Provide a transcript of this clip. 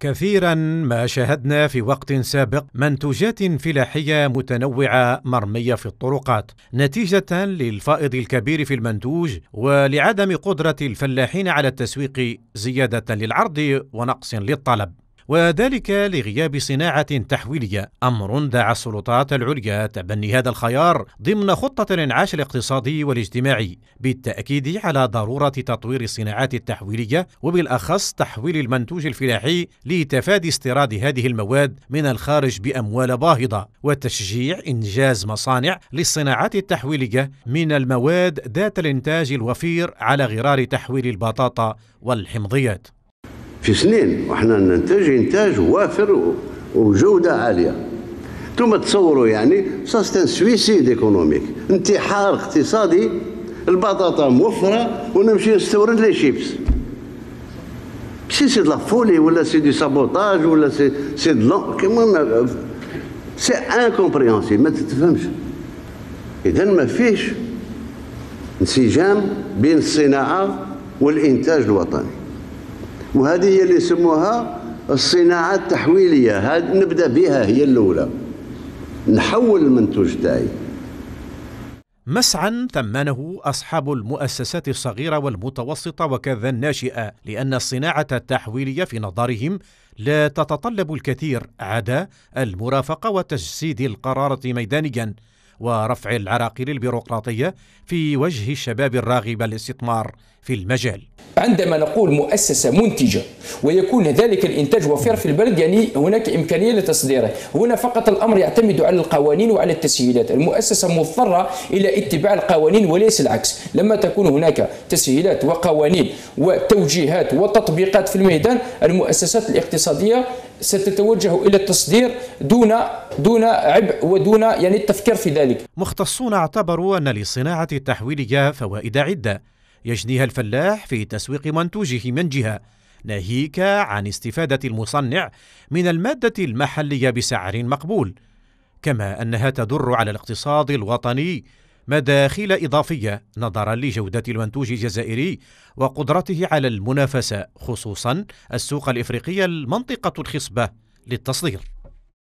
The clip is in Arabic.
كثيرا ما شاهدنا في وقت سابق منتوجات فلاحيه متنوعه مرميه في الطرقات نتيجه للفائض الكبير في المنتوج ولعدم قدره الفلاحين على التسويق زياده للعرض ونقص للطلب وذلك لغياب صناعة تحويلية أمر دعا السلطات العليا تبني هذا الخيار ضمن خطة الانعاش الاقتصادي والاجتماعي بالتأكيد على ضرورة تطوير الصناعات التحويلية وبالأخص تحويل المنتوج الفلاحي لتفادي استيراد هذه المواد من الخارج بأموال باهظة وتشجيع إنجاز مصانع للصناعات التحويلية من المواد ذات الإنتاج الوفير على غرار تحويل البطاطا والحمضيات في سنين وحنا ننتج إنتاج وافر وجودة عالية ثم تصوروا يعني سا سويسيد ايكونوميك انتحار اقتصادي البطاطا موفرة ونمشي نستورد لي شيبس سي سي لا فولي ولا سي دي سابوتاج ولا سي سي دو كيما سي انكومبريونسيبل ما تتفهمش اذا ما فيش انسجام بين الصناعه والانتاج الوطني وهذه هي اللي يسموها الصناعة التحويلية هذه نبدأ بها هي الأولى نحول المنتوج تاعي مسعى ثمنه أصحاب المؤسسات الصغيرة والمتوسطة وكذا الناشئة لأن الصناعة التحويلية في نظرهم لا تتطلب الكثير عدا المرافقة وتجسيد القرارة ميدانيا ورفع العراقيل البيروقراطية في وجه الشباب الراغب الاستثمار في المجال عندما نقول مؤسسة منتجة ويكون ذلك الإنتاج وفير في البلد يعني هناك إمكانية لتصديره هنا فقط الأمر يعتمد على القوانين وعلى التسهيلات المؤسسة مضطرة إلى اتباع القوانين وليس العكس لما تكون هناك تسهيلات وقوانين وتوجيهات وتطبيقات في الميدان المؤسسات الاقتصادية ستتوجه الى التصدير دون دون عبء ودون يعني التفكير في ذلك. مختصون اعتبروا ان لصناعه التحويليه فوائد عده يجنيها الفلاح في تسويق منتوجه من جهه ناهيك عن استفاده المصنع من الماده المحليه بسعر مقبول كما انها تدر على الاقتصاد الوطني مداخل اضافيه نظرا لجوده المنتوج الجزائري وقدرته على المنافسه خصوصا السوق الافريقيه المنطقه الخصبه للتصدير